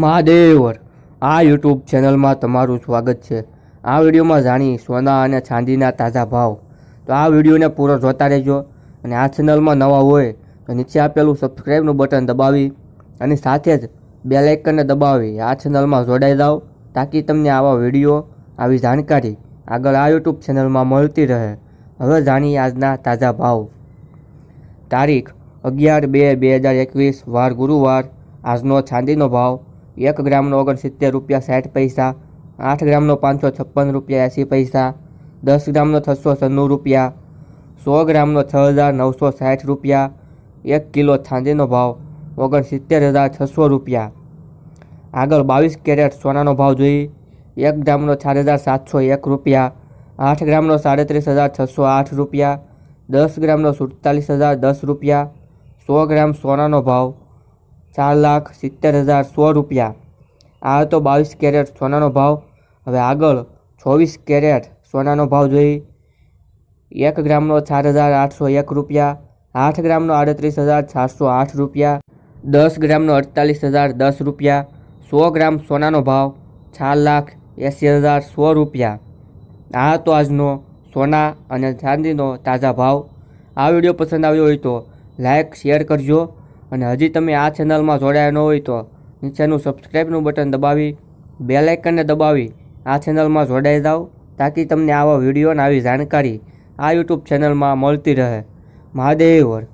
મહાદેવર આ યુટ્યુબ ચેનલમાં તમારું સ્વાગત છે આ વિડીયોમાં જાણી સોના અને ચાંદીના તાજા ભાવ તો આ વિડીયોને પૂરો જોતા રહેજો અને આ ચેનલમાં નવા હોય તો નીચે આપેલું સબસ્ક્રાઈબનું બટન દબાવી અને સાથે જ બે લાઇકનને દબાવી આ ચેનલમાં જોડાઈ જાઓ તાકી તમને આવા વિડીયો આવી જાણકારી આગળ આ યુટ્યુબ ચેનલમાં મળતી રહે હવે જાણીએ આજના તાજા ભાવ તારીખ અગિયાર બે બે હજાર એકવીસ વાર ગુરુવાર આજનો ચાંદીનો ભાવ એક ગ્રામનો ઓગણસિત્તેર રૂપિયા સાઠ પૈસા આઠ ગ્રામનો પાંચસો છપ્પન રૂપિયા એંસી પૈસા દસ ગ્રામનો છસો સન્નું રૂપિયા સો ગ્રામનો છ હજાર નવસો સાઠ રૂપિયા એક કિલો છાંદીનો ભાવ ઓગણસિત્તેર હજાર છસો રૂપિયા આગળ બાવીસ કેરેટ સોનાનો ભાવ જોઈએ એક ગ્રામનો ચાર હજાર સાતસો એક રૂપિયા આઠ ગ્રામનો સાડત્રીસ હજાર છસો આઠ રૂપિયા દસ ગ્રામનો સુડતાલીસ હજાર દસ રૂપિયા સો ગ્રામ સોનાનો ભાવ ચાર લાખ સિત્તેર હજાર સો રૂપિયા આ હતો બાવીસ કેરેટ સોનાનો ભાવ હવે આગળ ચોવીસ કેરેટ સોનાનો ભાવ જોઈ એક ગ્રામનો ચાર હજાર આઠસો એક રૂપિયા આઠ ગ્રામનો આડત્રીસ હજાર ચારસો આઠ રૂપિયા દસ ગ્રામનો અડતાલીસ હજાર દસ રૂપિયા સો ગ્રામ સોનાનો ભાવ ચાર લાખ એંસી હજાર સો રૂપિયા આ હતો આજનો સોના અને ચાંદીનો તાજા ભાવ આ વિડીયો પસંદ આવ્યો હોય તો લાઇક શેર કરજો અને હજી તમે આ ચેનલમાં જોડાયા ન હોય તો નીચેનું સબસ્ક્રાઈબનું બટન દબાવી બેલ આઇકનને દબાવી આ ચેનલમાં જોડાઈ જાઓ તાકી તમને આવા વિડીયોને આવી જાણકારી આ યુટ્યુબ ચેનલમાં મળતી રહે મહાદેવર